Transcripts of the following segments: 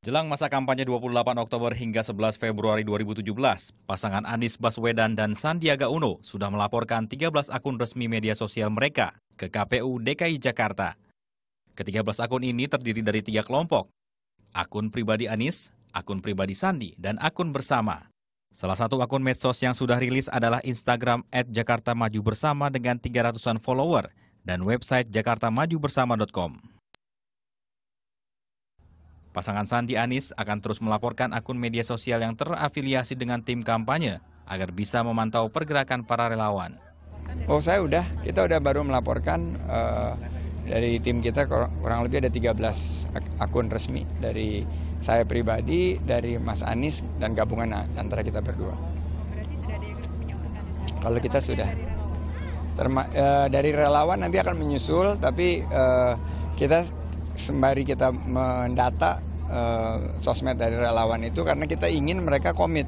Jelang masa kampanye 28 Oktober hingga 11 Februari 2017, pasangan Anies Baswedan dan Sandiaga Uno sudah melaporkan 13 akun resmi media sosial mereka ke KPU DKI Jakarta. Ketiga belas akun ini terdiri dari tiga kelompok, akun pribadi Anies, akun pribadi Sandi, dan akun bersama. Salah satu akun medsos yang sudah rilis adalah Instagram at Jakarta Maju Bersama dengan 300-an follower dan website jakartamajubersama.com. Pasangan Sandi Anis akan terus melaporkan akun media sosial yang terafiliasi dengan tim kampanye agar bisa memantau pergerakan para relawan. Oh saya udah, kita udah baru melaporkan uh, dari tim kita kurang lebih ada 13 akun resmi dari saya pribadi, dari Mas Anis dan gabungan antara kita berdua. Berarti sudah ada yang resmi Kalau kita sudah. Dari Terma, uh, dari relawan nanti akan menyusul, tapi uh, kita sembari kita mendata uh, sosmed dari relawan itu karena kita ingin mereka komit,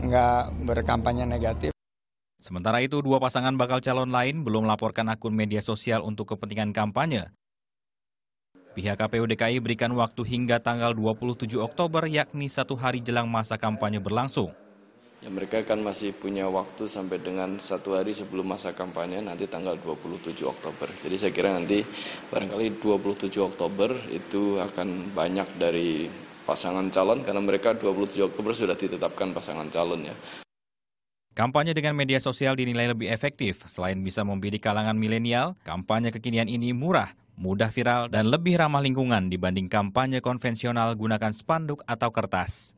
nggak berkampanye negatif. Sementara itu, dua pasangan bakal calon lain belum melaporkan akun media sosial untuk kepentingan kampanye. Pihak KPU DKI berikan waktu hingga tanggal 27 Oktober yakni satu hari jelang masa kampanye berlangsung. Ya mereka kan masih punya waktu sampai dengan satu hari sebelum masa kampanye nanti tanggal 27 Oktober. Jadi saya kira nanti barangkali 27 Oktober itu akan banyak dari pasangan calon karena mereka 27 Oktober sudah ditetapkan pasangan calon ya. Kampanye dengan media sosial dinilai lebih efektif. Selain bisa membidik kalangan milenial, kampanye kekinian ini murah, mudah viral, dan lebih ramah lingkungan dibanding kampanye konvensional gunakan spanduk atau kertas.